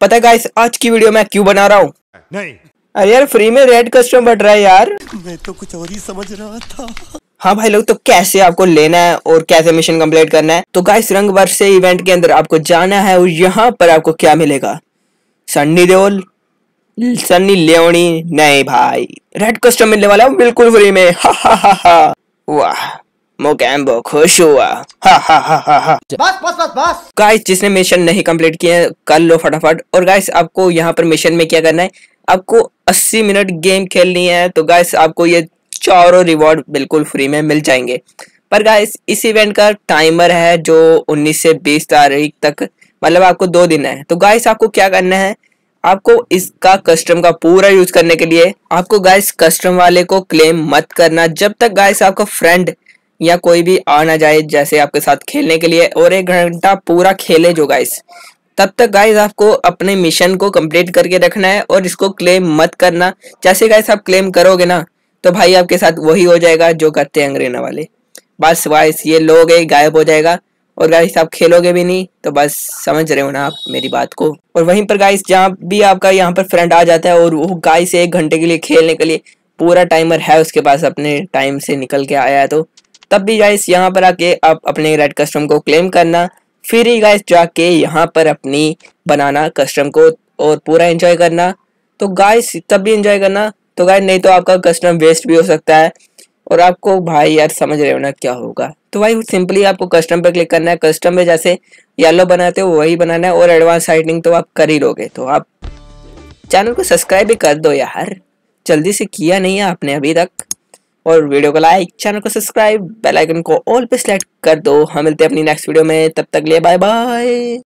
पता है गाइस आज की वीडियो मैं क्यों बना रहा हूँ नहीं अरे यार फ्री में रेड कस्टम बढ़ रहा है यार मैं तो कुछ और ही समझ रहा था हाँ भाई लोग तो कैसे आपको लेना है और कैसे मिशन कंप्लीट करना है तो गाइस रंग वर्ष से इवेंट के अंदर आपको जाना है और यहाँ पर आपको क्या मिलेगा सन्नी देओल सन्नी लेनी नहीं भाई रेड कस्टम मिलने वाला बिल्कुल फ्री में हा हा हा हा वाह मोकैम्बो खुश हुआ हा हा हा हा हा बस बस बस बस गाइस जिसने मिशन नहीं कंप्लीट किए कर लो फटाफट और गाइस आपको यहाँ पर मिशन में क्या करना है आपको 80 मिनट गेम खेलनी है तो गाइस आपको ये चारों रिवॉर्ड बिल्कुल फ्री में मिल जाएंगे पर गाइस इस इवेंट का टाइमर है जो 19 से 20 तारीख तक मतलब आपको दो दिन है तो गाइस आपको क्या करना है आपको इसका कस्टम का पूरा यूज करने के लिए आपको गाइस कस्टम वाले को क्लेम मत करना जब तक गाइस आपका फ्रेंड या कोई भी आ ना जाए जैसे आपके साथ खेलने के लिए और एक घंटा पूरा खेले जो गाइस तब तक गाइस आपको अपने मिशन को कंप्लीट करके रखना है और इसको क्लेम मत करना जैसे गाइस आप क्लेम करोगे ना तो भाई आपके साथ वही हो जाएगा जो करते हैं अंग्रेना वाले बस वाइस ये लोग गायब हो जाएगा और गाइस आप खेलोगे भी नहीं तो बस समझ रहे हो ना आप मेरी बात को और वहीं पर गाइस जहाँ भी आपका यहाँ पर फ्रेंड आ जाता है और वो गाइस एक घंटे के लिए खेलने के लिए पूरा टाइमर है उसके पास अपने टाइम से निकल के आया है तो तब भी गाइस यहाँ पर आके आप अपने रेड कस्टम को क्लेम करना फिर ही गाइस जाके यहाँ पर अपनी बनाना कस्टम को और पूरा इंजॉय करना तो गाइस तब भी इंजॉय करना तो गाइस नहीं तो आपका कस्टम वेस्ट भी हो सकता है और आपको भाई यार समझ रहे हो ना क्या होगा तो भाई सिंपली आपको कस्टम पे क्लिक करना है कस्टम पे जैसे येलो बनाते हो वही बनाना है और एडवांस हाइटिंग तो आप कर ही लोगे तो आप चैनल को सब्सक्राइब भी कर दो यार जल्दी से किया नहीं है आपने अभी तक और वीडियो को लाइक चैनल को सब्सक्राइब बेल आइकन को ऑल पे सेलेक्ट कर दो हम मिलते हैं अपनी नेक्स्ट वीडियो में तब तक लिए बाय बाय